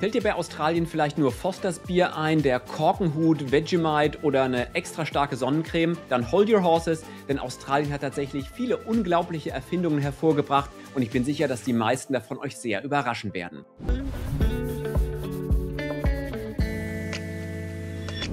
Fällt dir bei Australien vielleicht nur Fosters Bier ein, der Korkenhut, Vegemite oder eine extra starke Sonnencreme? Dann hold your horses, denn Australien hat tatsächlich viele unglaubliche Erfindungen hervorgebracht und ich bin sicher, dass die meisten davon euch sehr überraschen werden.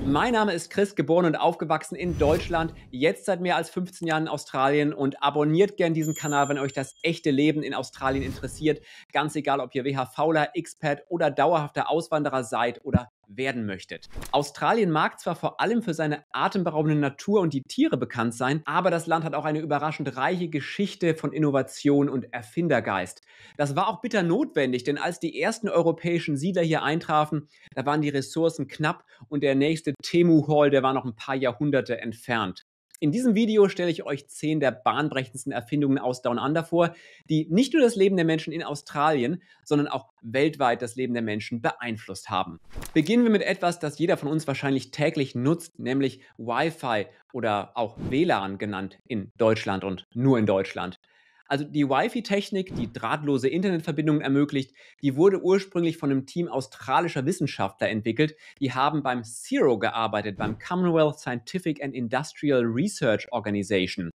Mein Name ist Chris, geboren und aufgewachsen in Deutschland, jetzt seit mehr als 15 Jahren in Australien und abonniert gern diesen Kanal, wenn euch das echte Leben in Australien interessiert. Ganz egal, ob ihr WHVler, Expat oder dauerhafter Auswanderer seid oder werden möchtet. Australien mag zwar vor allem für seine atemberaubende Natur und die Tiere bekannt sein, aber das Land hat auch eine überraschend reiche Geschichte von Innovation und Erfindergeist. Das war auch bitter notwendig, denn als die ersten europäischen Siedler hier eintrafen, da waren die Ressourcen knapp und der nächste Temu Hall, der war noch ein paar Jahrhunderte entfernt. In diesem Video stelle ich euch zehn der bahnbrechendsten Erfindungen aus Down Under vor, die nicht nur das Leben der Menschen in Australien, sondern auch weltweit das Leben der Menschen beeinflusst haben. Beginnen wir mit etwas, das jeder von uns wahrscheinlich täglich nutzt, nämlich Wi-Fi oder auch WLAN genannt in Deutschland und nur in Deutschland. Also die Wi-Fi-Technik, die drahtlose Internetverbindungen ermöglicht, die wurde ursprünglich von einem Team australischer Wissenschaftler entwickelt. Die haben beim CERO gearbeitet, beim Commonwealth Scientific and Industrial Research Organization.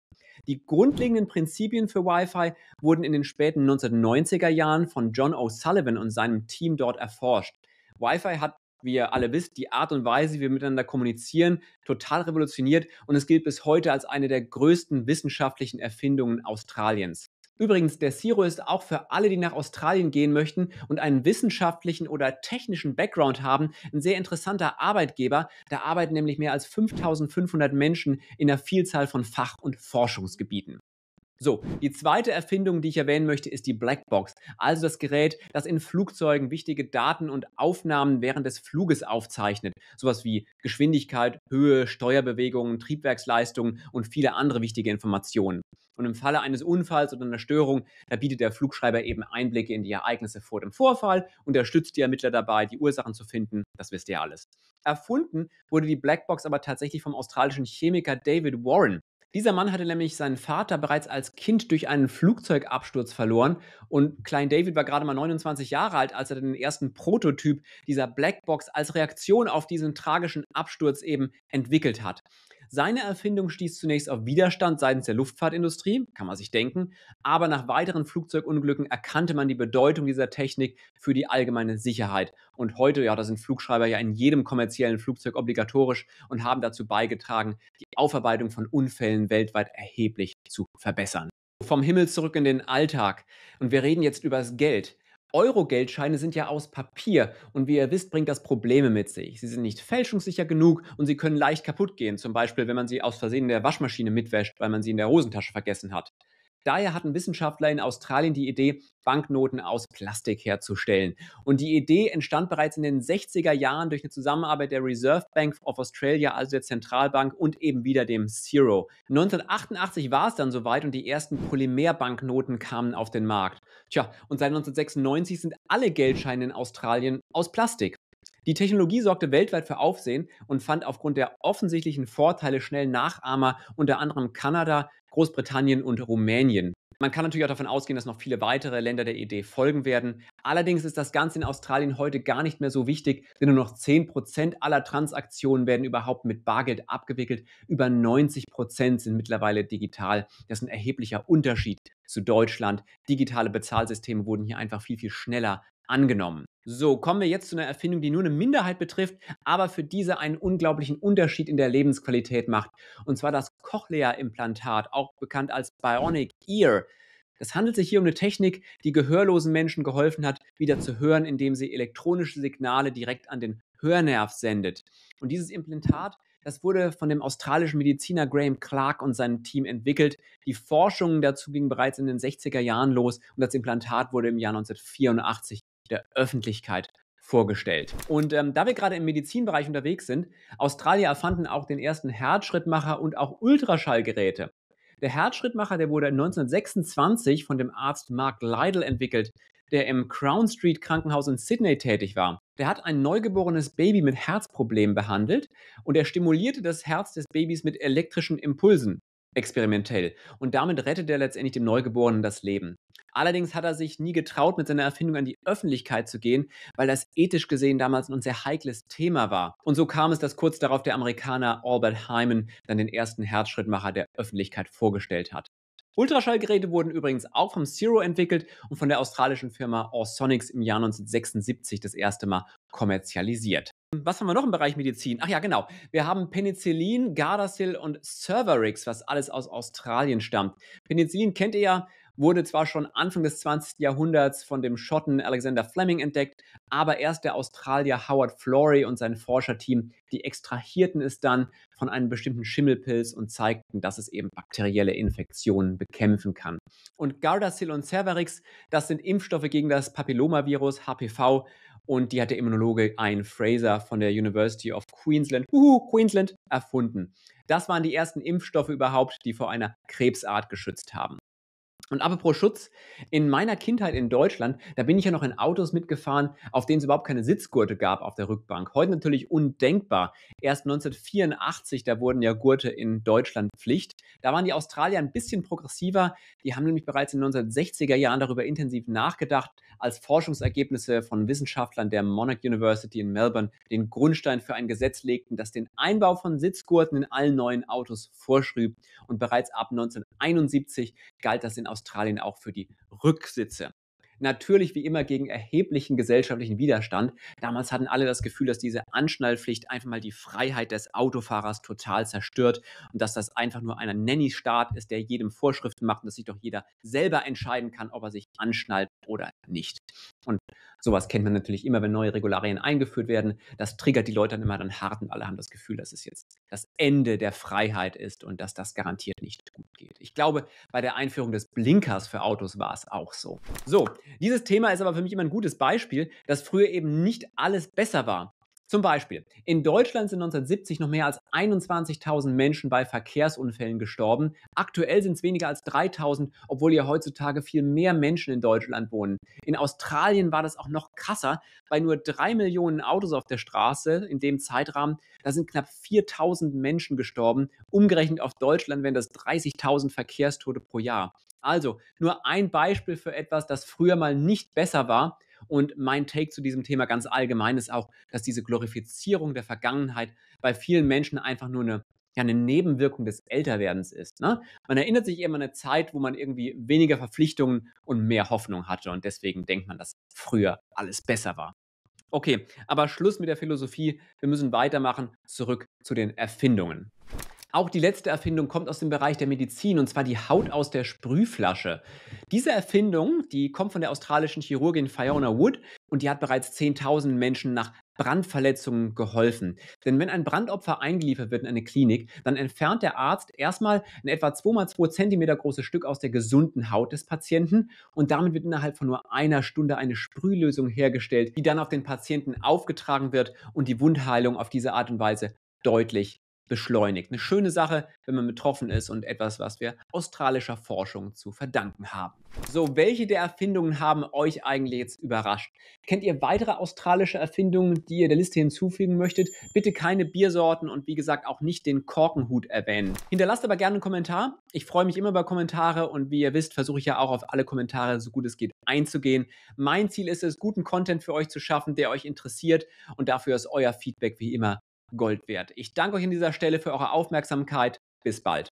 Die grundlegenden Prinzipien für Wi-Fi wurden in den späten 1990er Jahren von John O'Sullivan und seinem Team dort erforscht. Wi-Fi hat wie ihr alle wisst, die Art und Weise, wie wir miteinander kommunizieren, total revolutioniert und es gilt bis heute als eine der größten wissenschaftlichen Erfindungen Australiens. Übrigens, der Siro ist auch für alle, die nach Australien gehen möchten und einen wissenschaftlichen oder technischen Background haben, ein sehr interessanter Arbeitgeber. Da arbeiten nämlich mehr als 5500 Menschen in einer Vielzahl von Fach- und Forschungsgebieten. So, die zweite Erfindung, die ich erwähnen möchte, ist die Blackbox, also das Gerät, das in Flugzeugen wichtige Daten und Aufnahmen während des Fluges aufzeichnet, sowas wie Geschwindigkeit, Höhe, Steuerbewegungen, Triebwerksleistungen und viele andere wichtige Informationen. Und im Falle eines Unfalls oder einer Störung, da bietet der Flugschreiber eben Einblicke in die Ereignisse vor dem Vorfall, unterstützt die Ermittler dabei, die Ursachen zu finden, das wisst ihr alles. Erfunden wurde die Blackbox aber tatsächlich vom australischen Chemiker David Warren dieser Mann hatte nämlich seinen Vater bereits als Kind durch einen Flugzeugabsturz verloren und Klein David war gerade mal 29 Jahre alt, als er den ersten Prototyp dieser Blackbox als Reaktion auf diesen tragischen Absturz eben entwickelt hat. Seine Erfindung stieß zunächst auf Widerstand seitens der Luftfahrtindustrie, kann man sich denken, aber nach weiteren Flugzeugunglücken erkannte man die Bedeutung dieser Technik für die allgemeine Sicherheit. Und heute, ja, da sind Flugschreiber ja in jedem kommerziellen Flugzeug obligatorisch und haben dazu beigetragen, die Aufarbeitung von Unfällen weltweit erheblich zu verbessern. Vom Himmel zurück in den Alltag. Und wir reden jetzt über das Geld. Euro-Geldscheine sind ja aus Papier und wie ihr wisst, bringt das Probleme mit sich. Sie sind nicht fälschungssicher genug und sie können leicht kaputt gehen, zum Beispiel wenn man sie aus Versehen in der Waschmaschine mitwäscht, weil man sie in der Hosentasche vergessen hat. Daher hatten Wissenschaftler in Australien die Idee, Banknoten aus Plastik herzustellen. Und die Idee entstand bereits in den 60er Jahren durch eine Zusammenarbeit der Reserve Bank of Australia, also der Zentralbank, und eben wieder dem Zero. 1988 war es dann soweit und die ersten Polymerbanknoten kamen auf den Markt. Tja, und seit 1996 sind alle Geldscheine in Australien aus Plastik. Die Technologie sorgte weltweit für Aufsehen und fand aufgrund der offensichtlichen Vorteile schnell Nachahmer, unter anderem Kanada, Großbritannien und Rumänien. Man kann natürlich auch davon ausgehen, dass noch viele weitere Länder der Idee folgen werden. Allerdings ist das Ganze in Australien heute gar nicht mehr so wichtig, denn nur noch 10% aller Transaktionen werden überhaupt mit Bargeld abgewickelt. Über 90% sind mittlerweile digital. Das ist ein erheblicher Unterschied zu Deutschland. Digitale Bezahlsysteme wurden hier einfach viel, viel schneller angenommen. So, kommen wir jetzt zu einer Erfindung, die nur eine Minderheit betrifft, aber für diese einen unglaublichen Unterschied in der Lebensqualität macht. Und zwar das Cochlea-Implantat, auch bekannt als Bionic Ear. Es handelt sich hier um eine Technik, die gehörlosen Menschen geholfen hat, wieder zu hören, indem sie elektronische Signale direkt an den Hörnerv sendet. Und dieses Implantat, das wurde von dem australischen Mediziner Graham Clark und seinem Team entwickelt. Die Forschungen dazu gingen bereits in den 60er Jahren los und das Implantat wurde im Jahr 1984 der Öffentlichkeit vorgestellt. Und ähm, da wir gerade im Medizinbereich unterwegs sind, Australier erfanden auch den ersten Herzschrittmacher und auch Ultraschallgeräte. Der Herzschrittmacher, der wurde 1926 von dem Arzt Mark Lydell entwickelt, der im Crown Street Krankenhaus in Sydney tätig war. Der hat ein neugeborenes Baby mit Herzproblemen behandelt und er stimulierte das Herz des Babys mit elektrischen Impulsen experimentell. Und damit rettet er letztendlich dem Neugeborenen das Leben. Allerdings hat er sich nie getraut, mit seiner Erfindung an die Öffentlichkeit zu gehen, weil das ethisch gesehen damals ein sehr heikles Thema war. Und so kam es, dass kurz darauf der Amerikaner Albert Hyman dann den ersten Herzschrittmacher der Öffentlichkeit vorgestellt hat. Ultraschallgeräte wurden übrigens auch vom Zero entwickelt und von der australischen Firma Orsonics im Jahr 1976 das erste Mal kommerzialisiert. Was haben wir noch im Bereich Medizin? Ach ja, genau. Wir haben Penicillin, Gardasil und Cervarix, was alles aus Australien stammt. Penicillin kennt ihr ja, wurde zwar schon Anfang des 20. Jahrhunderts von dem Schotten Alexander Fleming entdeckt, aber erst der Australier Howard Florey und sein Forscherteam, die extrahierten es dann von einem bestimmten Schimmelpilz und zeigten, dass es eben bakterielle Infektionen bekämpfen kann. Und Gardasil und Cervarix, das sind Impfstoffe gegen das Papillomavirus HPV und die hat der Immunologe Ian Fraser von der University of Queensland, uhu, Queensland erfunden. Das waren die ersten Impfstoffe überhaupt, die vor einer Krebsart geschützt haben. Und apropos Schutz, in meiner Kindheit in Deutschland, da bin ich ja noch in Autos mitgefahren, auf denen es überhaupt keine Sitzgurte gab auf der Rückbank. Heute natürlich undenkbar. Erst 1984, da wurden ja Gurte in Deutschland Pflicht. Da waren die Australier ein bisschen progressiver. Die haben nämlich bereits in den 1960er Jahren darüber intensiv nachgedacht, als Forschungsergebnisse von Wissenschaftlern der Monarch University in Melbourne den Grundstein für ein Gesetz legten, das den Einbau von Sitzgurten in allen neuen Autos vorschrieb. Und bereits ab 1971 galt das in Australien Australien auch für die Rücksitze. Natürlich wie immer gegen erheblichen gesellschaftlichen Widerstand. Damals hatten alle das Gefühl, dass diese Anschnallpflicht einfach mal die Freiheit des Autofahrers total zerstört und dass das einfach nur einer Nanny-Staat ist, der jedem Vorschriften macht und dass sich doch jeder selber entscheiden kann, ob er sich anschnallt oder nicht. Und Sowas kennt man natürlich immer, wenn neue Regularien eingeführt werden. Das triggert die Leute dann immer dann hart und alle haben das Gefühl, dass es jetzt das Ende der Freiheit ist und dass das garantiert nicht gut geht. Ich glaube, bei der Einführung des Blinkers für Autos war es auch so. So, dieses Thema ist aber für mich immer ein gutes Beispiel, dass früher eben nicht alles besser war. Zum Beispiel, in Deutschland sind 1970 noch mehr als 21.000 Menschen bei Verkehrsunfällen gestorben. Aktuell sind es weniger als 3.000, obwohl ja heutzutage viel mehr Menschen in Deutschland wohnen. In Australien war das auch noch krasser. Bei nur drei Millionen Autos auf der Straße in dem Zeitrahmen, da sind knapp 4.000 Menschen gestorben. Umgerechnet auf Deutschland wären das 30.000 Verkehrstote pro Jahr. Also, nur ein Beispiel für etwas, das früher mal nicht besser war und mein Take zu diesem Thema ganz allgemein ist auch, dass diese Glorifizierung der Vergangenheit bei vielen Menschen einfach nur eine ja eine Nebenwirkung des Älterwerdens ist. Ne? Man erinnert sich immer an eine Zeit, wo man irgendwie weniger Verpflichtungen und mehr Hoffnung hatte und deswegen denkt man, dass früher alles besser war. Okay, aber Schluss mit der Philosophie. Wir müssen weitermachen, zurück zu den Erfindungen. Auch die letzte Erfindung kommt aus dem Bereich der Medizin, und zwar die Haut aus der Sprühflasche. Diese Erfindung, die kommt von der australischen Chirurgin Fiona Wood und die hat bereits 10.000 Menschen nach Brandverletzungen geholfen. Denn wenn ein Brandopfer eingeliefert wird in eine Klinik, dann entfernt der Arzt erstmal ein etwa 2x2 cm großes Stück aus der gesunden Haut des Patienten und damit wird innerhalb von nur einer Stunde eine Sprühlösung hergestellt, die dann auf den Patienten aufgetragen wird und die Wundheilung auf diese Art und Weise deutlich beschleunigt. Eine schöne Sache, wenn man betroffen ist und etwas, was wir australischer Forschung zu verdanken haben. So, welche der Erfindungen haben euch eigentlich jetzt überrascht? Kennt ihr weitere australische Erfindungen, die ihr der Liste hinzufügen möchtet? Bitte keine Biersorten und wie gesagt auch nicht den Korkenhut erwähnen. Hinterlasst aber gerne einen Kommentar. Ich freue mich immer über Kommentare und wie ihr wisst, versuche ich ja auch auf alle Kommentare so gut es geht einzugehen. Mein Ziel ist es, guten Content für euch zu schaffen, der euch interessiert und dafür ist euer Feedback wie immer Gold wert. Ich danke euch an dieser Stelle für eure Aufmerksamkeit. Bis bald.